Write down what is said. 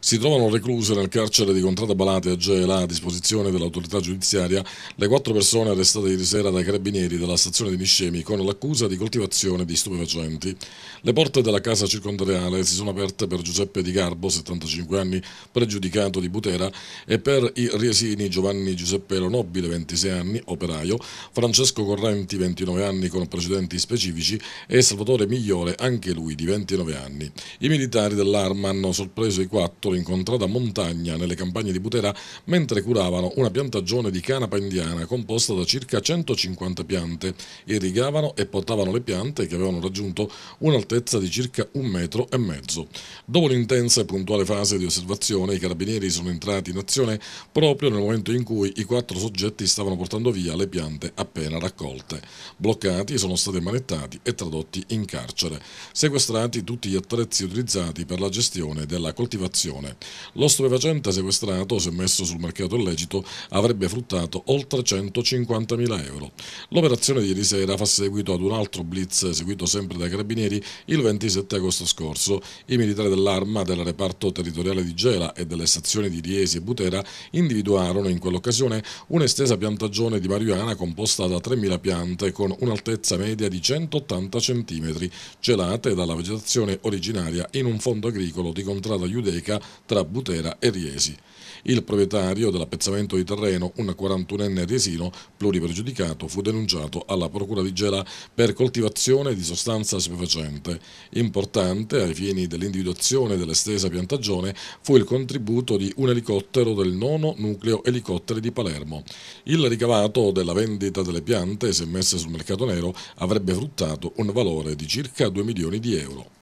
Si trovano recluse nel carcere di Contrada Balate a Gela a disposizione dell'autorità giudiziaria le quattro persone arrestate ieri sera dai carabinieri della stazione di Niscemi con l'accusa di coltivazione di stupefacenti. Le porte della casa circondariale si sono aperte per Giuseppe Di Garbo, 75 anni, pregiudicato di Butera, e per i riesini Giovanni Giuseppe Nobile, 26 anni, operaio, Francesco Correnti, 29 anni, con precedenti specifici, e Salvatore Migliore, anche lui, di 29 anni. I militari dell'Arma hanno sorpreso i quattro sotto l'incontrata montagna nelle campagne di Butera mentre curavano una piantagione di canapa indiana composta da circa 150 piante, irrigavano e portavano le piante che avevano raggiunto un'altezza di circa un metro e mezzo. Dopo l'intensa e puntuale fase di osservazione i carabinieri sono entrati in azione proprio nel momento in cui i quattro soggetti stavano portando via le piante appena raccolte. Bloccati sono stati manettati e tradotti in carcere, sequestrati tutti gli attrezzi utilizzati per la gestione della coltivazione sequestrazione. Lo stupefacente sequestrato, se messo sul mercato illecito, avrebbe fruttato oltre 150.000 euro. L'operazione di ieri sera fa seguito ad un altro blitz seguito sempre dai carabinieri il 27 agosto scorso. I militari dell'Arma, del reparto territoriale di Gela e delle stazioni di Riesi e Butera individuarono in quell'occasione un'estesa piantagione di marijuana composta da 3.000 piante con un'altezza media di 180 cm, gelate dalla vegetazione originaria in un fondo agricolo di contrada Iudeca tra Butera e Riesi. Il proprietario dell'appezzamento di terreno, un 41enne riesino pluripregiudicato, fu denunciato alla procura di Gela per coltivazione di sostanza stupefacente. Importante, ai fini dell'individuazione dell'estesa piantagione, fu il contributo di un elicottero del nono nucleo elicotteri di Palermo. Il ricavato della vendita delle piante, se messe sul mercato nero, avrebbe fruttato un valore di circa 2 milioni di euro.